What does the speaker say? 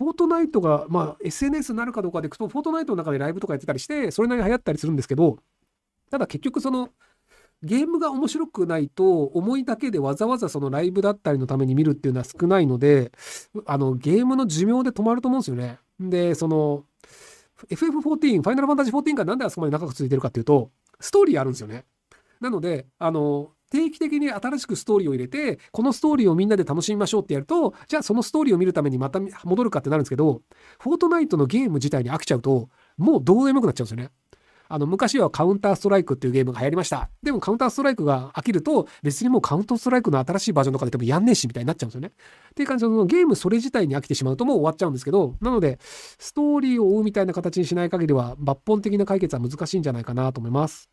フォートナイトが、まあ、SNS になるかどうかでいくと、フォートナイトの中でライブとかやってたりして、それなりに流行ったりするんですけど、ただ結局その、ゲームが面白くないと、思いだけでわざわざそのライブだったりのために見るっていうのは少ないので、あの、ゲームの寿命で止まると思うんですよね。で、その、FF14、ファイナルファンタジー14がなんであそこまで長く続いてるかっていうと、ストーリーあるんですよね。なので、あの、定期的に新しくストーリーを入れて、このストーリーをみんなで楽しみましょうってやると、じゃあそのストーリーを見るためにまた戻るかってなるんですけど、フォートナイトのゲーム自体に飽きちゃうと、もうどうでもよくなっちゃうんですよね。あの、昔はカウンターストライクっていうゲームが流行りました。でもカウンターストライクが飽きると、別にもうカウンターストライクの新しいバージョンとかで多分やんねえし、みたいになっちゃうんですよね。っていう感じで、そのゲームそれ自体に飽きてしまうともう終わっちゃうんですけど、なので、ストーリーを追うみたいな形にしない限りは、抜本的な解決は難しいんじゃないかなと思います。